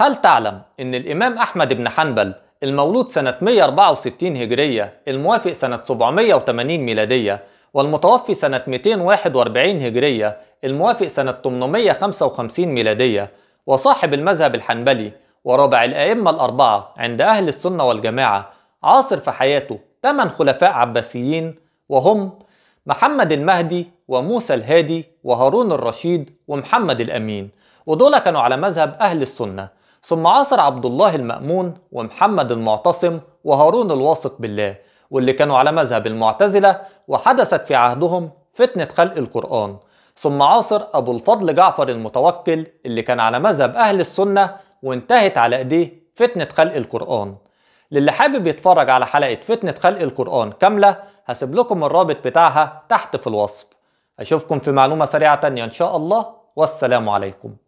هل تعلم أن الإمام أحمد بن حنبل المولود سنة 164 هجرية الموافق سنة 780 ميلادية والمتوفي سنة 241 هجرية الموافق سنة 855 ميلادية وصاحب المذهب الحنبلي ورابع الأئمة الأربعة عند أهل السنة والجماعة عاصر في حياته 8 خلفاء عباسيين وهم محمد المهدي وموسى الهادي وهارون الرشيد ومحمد الأمين ودول كانوا على مذهب أهل السنة ثم عاصر عبد الله المأمون ومحمد المعتصم وهارون الواثق بالله واللي كانوا على مذهب المعتزلة وحدثت في عهدهم فتنة خلق القرآن ثم عاصر أبو الفضل جعفر المتوكل اللي كان على مذهب أهل السنة وانتهت على إيديه فتنة خلق القرآن للي حابب يتفرج على حلقة فتنة خلق القرآن كاملة هسيب لكم الرابط بتاعها تحت في الوصف أشوفكم في معلومة سريعة تانية إن شاء الله والسلام عليكم